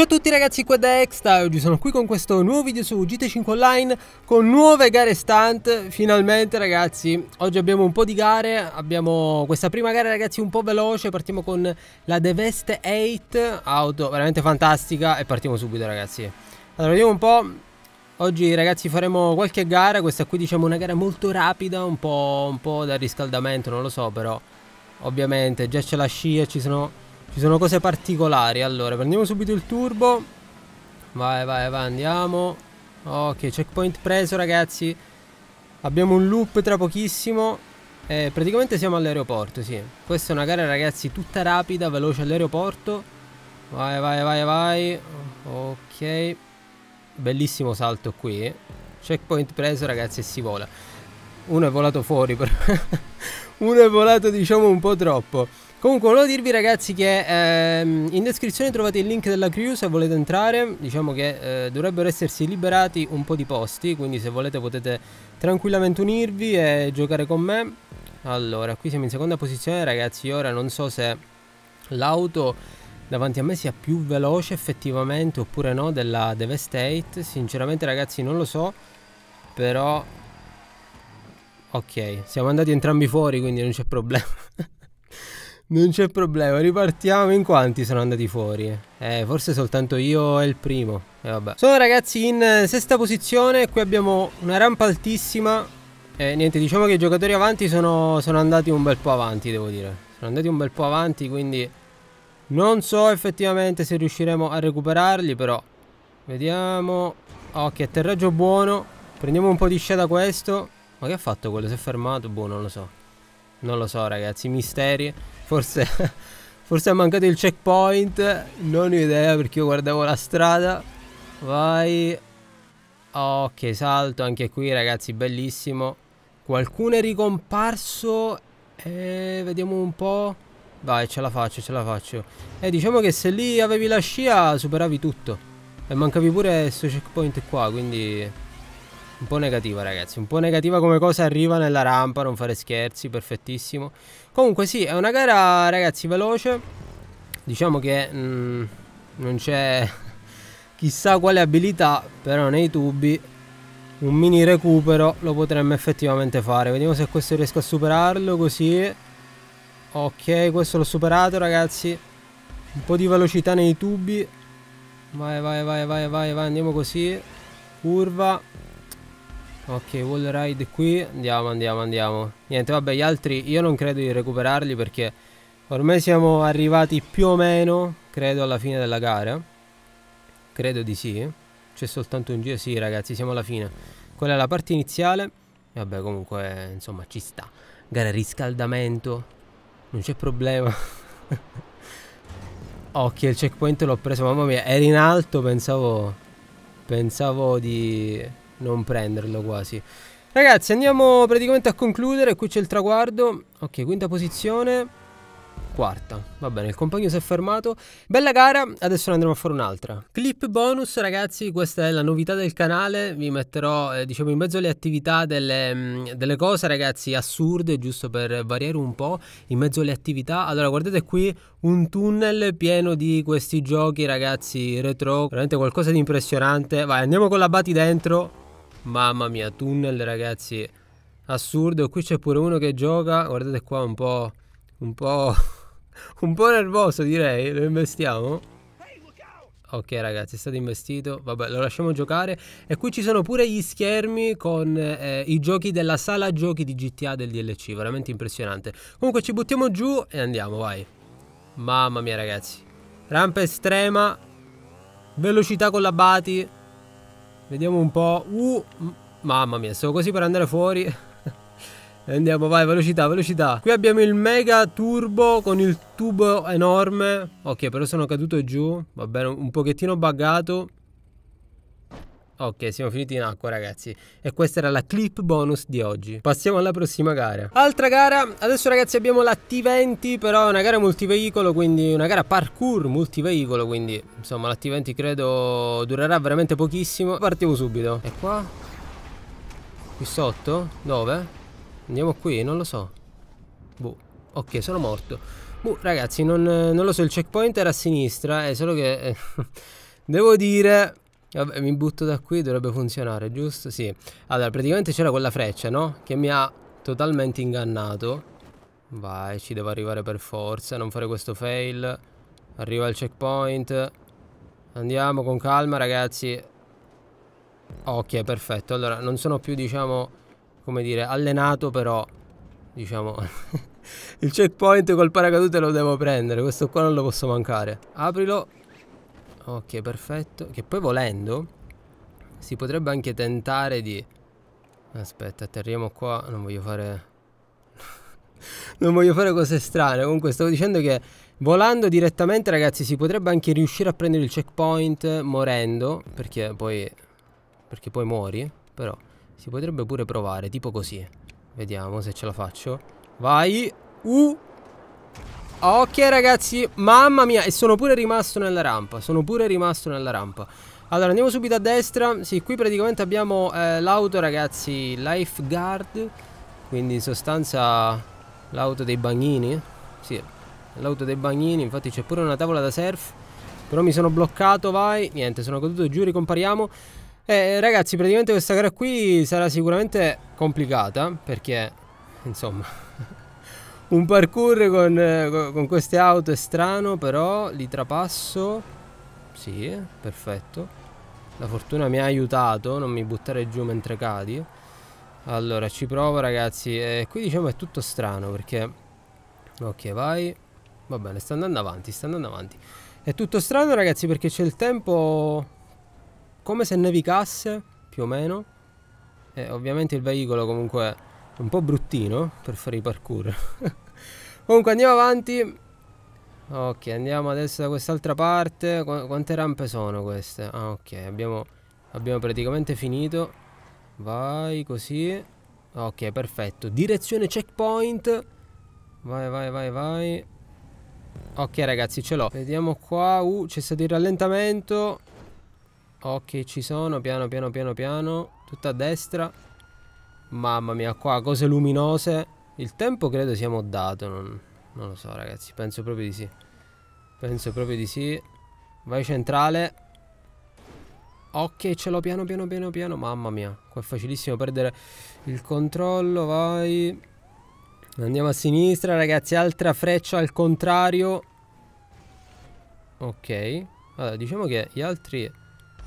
Ciao a tutti ragazzi, qua da Extra, oggi sono qui con questo nuovo video su GT5 Online con nuove gare stunt, finalmente ragazzi, oggi abbiamo un po' di gare, abbiamo questa prima gara ragazzi un po' veloce, partiamo con la The Vest 8, auto veramente fantastica e partiamo subito ragazzi. Allora vediamo un po', oggi ragazzi faremo qualche gara, questa qui diciamo una gara molto rapida, un po', un po da riscaldamento, non lo so però, ovviamente già c'è la scia, ci sono ci sono cose particolari. Allora, prendiamo subito il turbo. Vai, vai, vai, andiamo. Ok, checkpoint preso, ragazzi. Abbiamo un loop tra pochissimo. Eh, praticamente siamo all'aeroporto, sì. Questa è una gara, ragazzi, tutta rapida, veloce all'aeroporto. Vai, vai, vai, vai. Ok. Bellissimo salto qui. Checkpoint preso, ragazzi, e si vola. Uno è volato fuori, però. Uno è volato, diciamo, un po' troppo. Comunque volevo dirvi ragazzi che ehm, in descrizione trovate il link della crew se volete entrare, diciamo che eh, dovrebbero essersi liberati un po' di posti, quindi se volete potete tranquillamente unirvi e giocare con me. Allora, qui siamo in seconda posizione ragazzi, ora non so se l'auto davanti a me sia più veloce effettivamente oppure no della Devastate, sinceramente ragazzi non lo so, però... Ok, siamo andati entrambi fuori quindi non c'è problema. Non c'è problema, ripartiamo in quanti sono andati fuori. Eh, forse soltanto io e il primo. E eh, vabbè. Sono ragazzi in eh, sesta posizione, qui abbiamo una rampa altissima. E eh, niente, diciamo che i giocatori avanti sono, sono andati un bel po' avanti, devo dire. Sono andati un bel po' avanti, quindi non so effettivamente se riusciremo a recuperarli, però. Vediamo. Ok, atterraggio buono. Prendiamo un po' di scia da questo. Ma che ha fatto quello? Si è fermato? Boh, non lo so. Non lo so, ragazzi. Misteri. Forse, forse è mancato il checkpoint. Non ho idea perché io guardavo la strada. Vai. Ok, salto anche qui, ragazzi, bellissimo. Qualcuno è ricomparso. Eh, vediamo un po'. Vai, ce la faccio, ce la faccio. E eh, diciamo che se lì avevi la scia superavi tutto. E mancavi pure questo checkpoint qua, quindi... Un po' negativa ragazzi, un po' negativa come cosa arriva nella rampa, non fare scherzi, perfettissimo. Comunque sì, è una gara ragazzi veloce, diciamo che mh, mm, non c'è chissà quale abilità, però nei tubi un mini recupero lo potremmo effettivamente fare. Vediamo se questo riesco a superarlo così. Ok, questo l'ho superato ragazzi. Un po' di velocità nei tubi. Vai, vai, vai, vai, vai, vai, andiamo così. Curva. Ok, wall ride qui. Andiamo, andiamo, andiamo. Niente, vabbè, gli altri io non credo di recuperarli perché ormai siamo arrivati più o meno, credo, alla fine della gara. Credo di sì. C'è soltanto un giro. Sì, ragazzi, siamo alla fine. Quella è la parte iniziale. Vabbè, comunque, insomma, ci sta. Gara riscaldamento. Non c'è problema. ok, il checkpoint l'ho preso. Mamma mia, era in alto, pensavo... Pensavo di non prenderlo quasi. Ragazzi, andiamo praticamente a concludere. Qui c'è il traguardo. Ok, quinta posizione. Quarta. Va bene, il compagno si è fermato. Bella gara, adesso ne andremo a fare un'altra. Clip bonus, ragazzi, questa è la novità del canale. Vi metterò, eh, diciamo, in mezzo alle attività delle, mh, mm, delle cose, ragazzi, assurde, giusto per variare un po'. In mezzo alle attività. Allora, guardate qui un tunnel pieno di questi giochi, ragazzi, retro. Veramente qualcosa di impressionante. Vai, andiamo con la Bati dentro. Mamma mia, tunnel ragazzi, assurdo. Qui c'è pure uno che gioca, guardate qua un po', un po', un po' nervoso direi, lo investiamo. Ok ragazzi è stato investito, vabbè lo lasciamo giocare e qui ci sono pure gli schermi con eh, i giochi della sala giochi di GTA del DLC, veramente impressionante. Comunque ci buttiamo giù e andiamo vai. Mamma mia ragazzi, rampa estrema, velocità con la Bati, Vediamo un po'. Uh, mamma mia, stavo così per andare fuori. Andiamo, vai, velocità, velocità. Qui abbiamo il mega turbo con il tubo enorme. Ok, però sono caduto giù. Va bene, un pochettino buggato. Ok, siamo finiti in acqua ragazzi E questa era la clip bonus di oggi Passiamo alla prossima gara Altra gara, adesso ragazzi abbiamo la T20 Però è una gara multiveicolo, quindi una gara parkour multiveicolo Quindi insomma la T20 credo durerà veramente pochissimo Partiamo subito E qua? Qui sotto? Dove? Andiamo qui, non lo so Boh, ok sono morto Boh ragazzi non, non lo so, il checkpoint era a sinistra È eh, solo che... Eh, devo dire... Vabbè, mi butto da qui, dovrebbe funzionare, giusto? Sì. Allora, praticamente c'era quella freccia, no? Che mi ha totalmente ingannato. Vai, ci devo arrivare per forza, non fare questo fail. Arriva al checkpoint. Andiamo con calma, ragazzi. Ok, perfetto. Allora, non sono più, diciamo, come dire, allenato, però, diciamo... il checkpoint col paracadute lo devo prendere, questo qua non lo posso mancare. Aprilo. Ok, perfetto. Che poi volendo si potrebbe anche tentare di... Aspetta, atterriamo qua. Non voglio fare... non voglio fare cose strane. Comunque stavo dicendo che volando direttamente, ragazzi, si potrebbe anche riuscire a prendere il checkpoint morendo. Perché poi... Perché poi muori. Però si potrebbe pure provare, tipo così. Vediamo se ce la faccio. Vai! Uh! Ok ragazzi, mamma mia, e sono pure rimasto nella rampa, sono pure rimasto nella rampa Allora andiamo subito a destra, sì qui praticamente abbiamo eh, l'auto ragazzi, lifeguard Quindi in sostanza l'auto dei bagnini Sì, l'auto dei bagnini, infatti c'è pure una tavola da surf Però mi sono bloccato, vai, niente, sono caduto giù, ricompariamo eh, ragazzi, praticamente questa gara qui sarà sicuramente complicata perché, insomma, un parkour con, con queste auto è strano, però li trapasso. Sì, perfetto. La fortuna mi ha aiutato, non mi buttare giù mentre cadi. Allora, ci provo ragazzi. e qui diciamo è tutto strano perché... Ok, vai. Va bene, sta andando avanti, sta andando avanti. È tutto strano ragazzi perché c'è il tempo come se nevicasse, più o meno. E ovviamente il veicolo comunque un po' bruttino per fare i parkour. Comunque andiamo avanti. Ok, andiamo adesso da quest'altra parte. Qu quante rampe sono queste? Ah, ok, abbiamo, abbiamo praticamente finito. Vai, così. Ok, perfetto. Direzione checkpoint. Vai, vai, vai, vai. Ok, ragazzi, ce l'ho. Vediamo qua. Uh, c'è stato il rallentamento. Ok, ci sono. Piano, piano, piano, piano. Tutto a destra. Mamma mia, qua cose luminose. Il tempo credo sia dato, non, non lo so ragazzi, penso proprio di sì. Penso proprio di sì. Vai centrale. Ok, ce l'ho piano piano piano piano. Mamma mia, qua è facilissimo perdere il controllo, vai. Andiamo a sinistra, ragazzi, altra freccia al contrario. Ok. Allora, diciamo che gli altri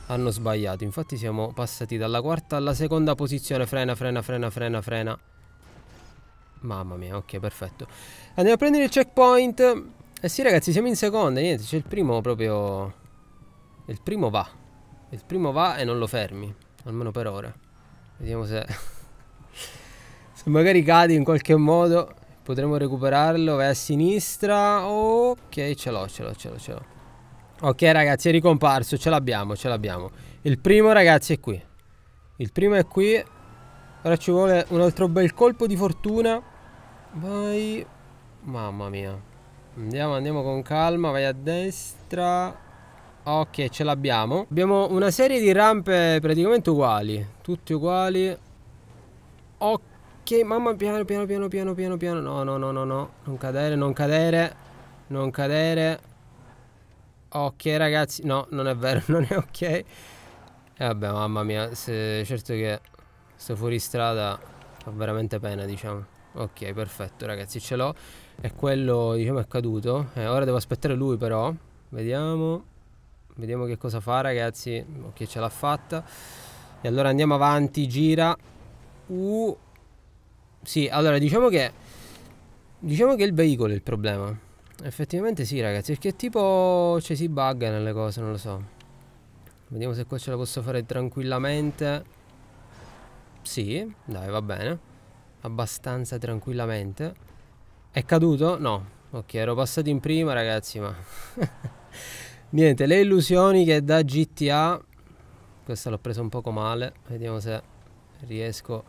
hanno sbagliato. Infatti siamo passati dalla quarta alla seconda posizione. Frena, frena, frena, frena, frena. Mamma mia, ok, perfetto. Andiamo a prendere il checkpoint. Eh sì, ragazzi, siamo in seconda. Niente, c'è il primo proprio... Il primo va. Il primo va e non lo fermi. Almeno per ora. Vediamo se... se magari cadi in qualche modo. Potremo recuperarlo. Vai a sinistra. Ok, ce l'ho, ce l'ho, ce l'ho, ce l'ho. Ok ragazzi è ricomparso, ce l'abbiamo, ce l'abbiamo Il primo ragazzi è qui Il primo è qui Ora ci vuole un altro bel colpo di fortuna Vai Mamma mia Andiamo, andiamo con calma, vai a destra Ok, ce l'abbiamo Abbiamo una serie di rampe praticamente uguali Tutti uguali Ok, mamma piano, piano, piano, piano, piano, piano No, no, no, no, no Non cadere, non cadere Non cadere Ok ragazzi, no, non è vero, non è ok. E eh, vabbè, mamma mia, se, certo che sto fuori strada fa veramente pena, diciamo. Ok, perfetto ragazzi, ce l'ho. E quello, diciamo, è caduto. Eh, ora devo aspettare lui però. Vediamo. Vediamo che cosa fa ragazzi. Ok, ce l'ha fatta. E allora andiamo avanti, gira. Uh. Sì, allora diciamo che... Diciamo che il veicolo è il problema. Effettivamente sì ragazzi, perché tipo ci cioè, si bugga nelle cose, non lo so. Vediamo se qua ce la posso fare tranquillamente. Sì, dai, va bene. Abbastanza tranquillamente. È caduto? No. Ok, ero passato in prima ragazzi, ma... Niente, le illusioni che da GTA... Questa l'ho presa un poco male, vediamo se riesco...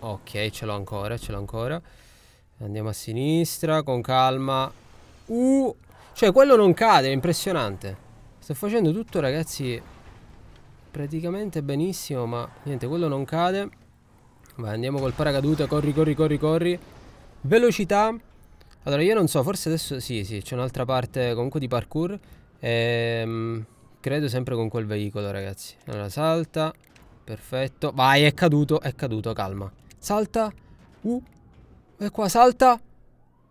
Ok, ce l'ho ancora, ce l'ho ancora. Andiamo a sinistra, con calma. Uh! Cioè, quello non cade, è impressionante. Sto facendo tutto, ragazzi, praticamente benissimo, ma niente, quello non cade. Vai, andiamo col paracadute, corri, corri, corri, corri. Velocità. Allora, io non so, forse adesso... Sì, sì, c'è un'altra parte comunque di parkour. Ehm, credo sempre con quel veicolo, ragazzi. Allora, salta. Perfetto. Vai, è caduto, è caduto, calma. Salta. Uh, e qua salta.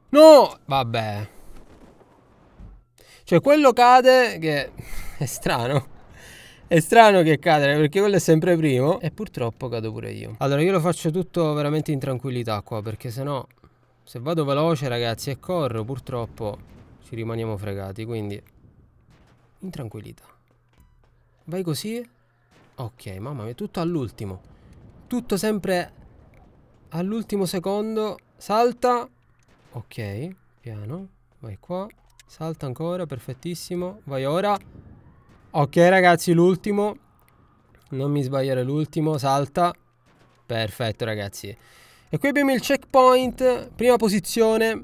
No! Vabbè. Cioè quello cade che è strano. È strano che cadere perché quello è sempre primo e purtroppo cado pure io. Allora io lo faccio tutto veramente in tranquillità qua perché sennò se vado veloce ragazzi e corro purtroppo ci rimaniamo fregati quindi in tranquillità. Vai così. Ok mamma mia tutto all'ultimo. Tutto sempre all'ultimo secondo Salta. Ok, piano. Vai qua. Salta ancora, perfettissimo. Vai ora. Ok ragazzi, l'ultimo. Non mi sbagliare l'ultimo, salta. Perfetto ragazzi. E qui abbiamo il checkpoint, prima posizione.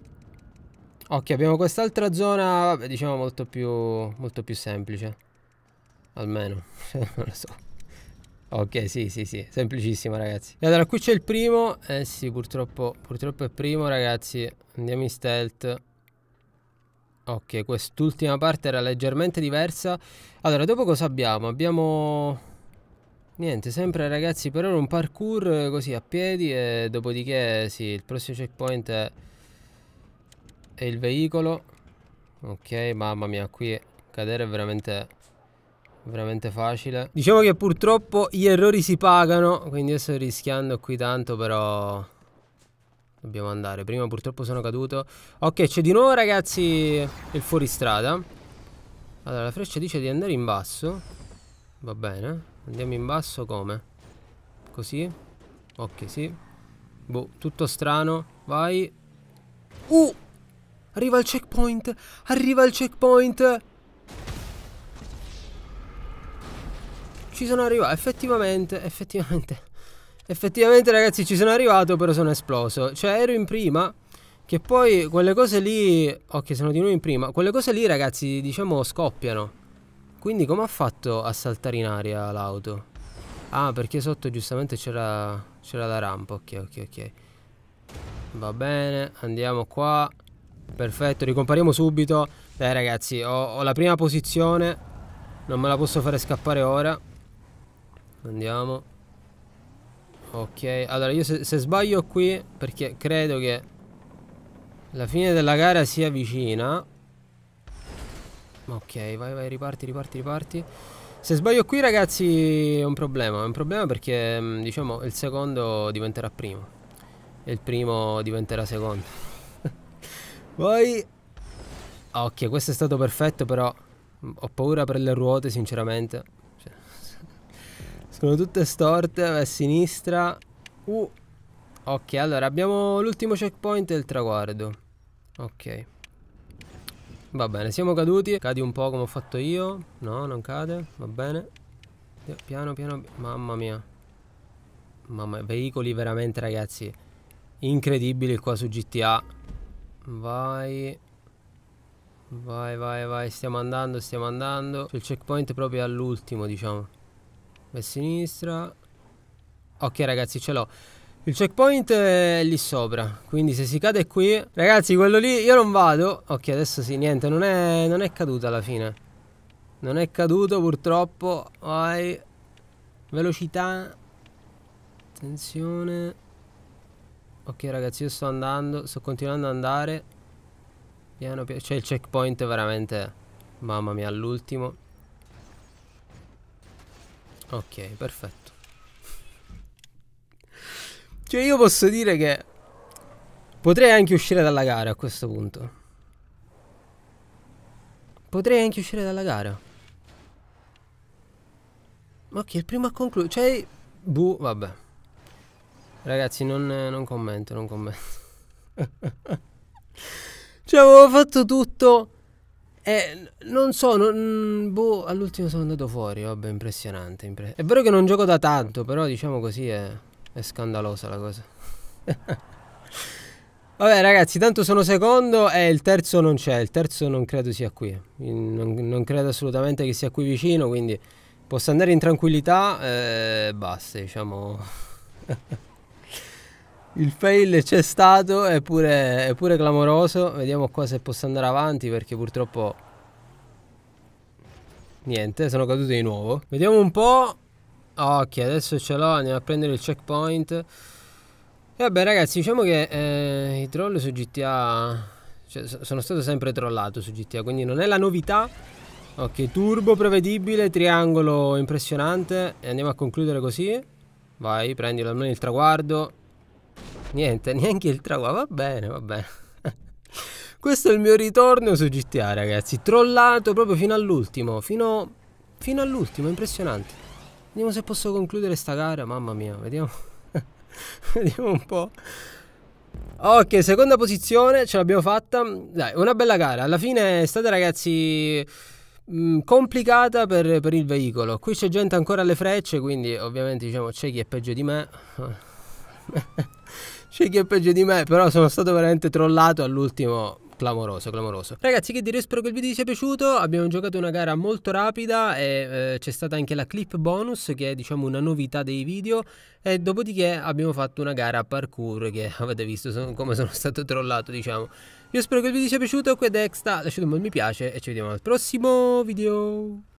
Ok, abbiamo quest'altra zona, vabbè, diciamo molto più, molto più semplice. Almeno, non lo so. Ok, sì, sì, sì, semplicissimo ragazzi. Allora, qui c'è il primo. Eh sì, purtroppo, purtroppo è primo ragazzi. Andiamo in stealth. Ok, quest'ultima parte era leggermente diversa. Allora, dopo cosa abbiamo? Abbiamo... Niente, sempre ragazzi, per ora un parkour eh, così a piedi e dopodiché sì, il prossimo checkpoint è, è il veicolo. Ok, mamma mia, qui cadere è veramente veramente facile. Diciamo che purtroppo gli errori si pagano, quindi adesso rischiando qui tanto però dobbiamo andare. Prima purtroppo sono caduto. Ok, c'è di nuovo ragazzi il fuoristrada. Allora, la freccia dice di andare in basso. Va bene. Andiamo in basso come? Così? Ok, sì. Boh, tutto strano. Vai. Uh! Arriva il checkpoint! Arriva il checkpoint! Ci sono arrivato, effettivamente, effettivamente. Effettivamente ragazzi ci sono arrivato però sono esploso. Cioè ero in prima che poi quelle cose lì... Ok sono di nuovo in prima. Quelle cose lì ragazzi diciamo scoppiano. Quindi come ha fatto a saltare in aria l'auto? Ah perché sotto giustamente c'era la rampa. Ok ok ok. Va bene andiamo qua. Perfetto ricompariamo subito. Dai ragazzi ho, ho la prima posizione. Non me la posso fare scappare ora. Andiamo Ok Allora io se, se sbaglio qui Perché credo che La fine della gara sia vicina Ok vai vai riparti riparti riparti se sbaglio qui ragazzi è un problema, è un problema perché mm, diciamo il secondo diventerà primo e il primo diventerà secondo. Poi... Ok, questo è stato perfetto però mm, ho paura per le ruote sinceramente. Sono tutte storte, a sinistra. Uh. Ok, allora abbiamo l'ultimo checkpoint e il traguardo. Ok. Va bene, siamo caduti. Cadi un po' come ho fatto io. No, non cade. Va bene. Piano, piano. Mamma mia. Mamma mia. Veicoli veramente, ragazzi. Incredibili qua su GTA. Vai. Vai, vai, vai. Stiamo andando, stiamo andando. Sul checkpoint proprio all'ultimo, diciamo a sinistra ok ragazzi ce l'ho il checkpoint è lì sopra quindi se si cade qui ragazzi quello lì io non vado ok adesso sì niente non è, non è caduto alla fine non è caduto purtroppo vai velocità attenzione ok ragazzi io sto andando sto continuando ad andare piano piano c'è cioè, il checkpoint veramente mamma mia all'ultimo Ok, perfetto. Cioè io posso dire che potrei anche uscire dalla gara a questo punto. Potrei anche uscire dalla gara. Ma Ok, il primo a concludere. Cioè, buh, vabbè. Ragazzi, non, non commento, non commento. cioè, avevo fatto tutto eh, non so, non, boh, all'ultimo sono andato fuori, vabbè, impressionante. Impre è vero che non gioco da tanto, però diciamo così è, è scandalosa la cosa. vabbè ragazzi, tanto sono secondo e eh, il terzo non c'è, il terzo non credo sia qui. Non, non, credo assolutamente che sia qui vicino, quindi posso andare in tranquillità e eh, basta, diciamo... il fail c'è stato, è pure, è pure clamoroso. Vediamo qua se posso andare avanti perché purtroppo... Niente, sono caduto di nuovo. Vediamo un po'. Ok, adesso ce l'ho, andiamo a prendere il checkpoint. E vabbè ragazzi, diciamo che eh, i troll su GTA... Cioè, sono stato sempre trollato su GTA, quindi non è la novità. Ok, turbo prevedibile, triangolo impressionante. E andiamo a concludere così. Vai, prendilo almeno il traguardo. Niente, neanche il traguardo. Va bene, va bene. Questo è il mio ritorno su GTA, ragazzi. Trollato proprio fino all'ultimo. Fino, fino all'ultimo, impressionante. Vediamo se posso concludere sta gara. Mamma mia, vediamo. vediamo un po'. Ok, seconda posizione, ce l'abbiamo fatta. Dai, una bella gara. Alla fine è stata, ragazzi, mh, mm, complicata per, per, il veicolo. Qui c'è gente ancora alle frecce, quindi ovviamente diciamo c'è chi è peggio di me. c'è chi è peggio di me, però sono stato veramente trollato all'ultimo clamoroso, clamoroso. Ragazzi, che dire, spero che il video vi sia piaciuto. Abbiamo giocato una gara molto rapida e eh, c'è stata anche la clip bonus, che è diciamo una novità dei video. E dopodiché abbiamo fatto una gara parkour, che avete visto sono, come sono stato trollato, diciamo. Io spero che il video vi sia piaciuto, qui è Dexta, lasciate un bel mi piace e ci vediamo al prossimo video.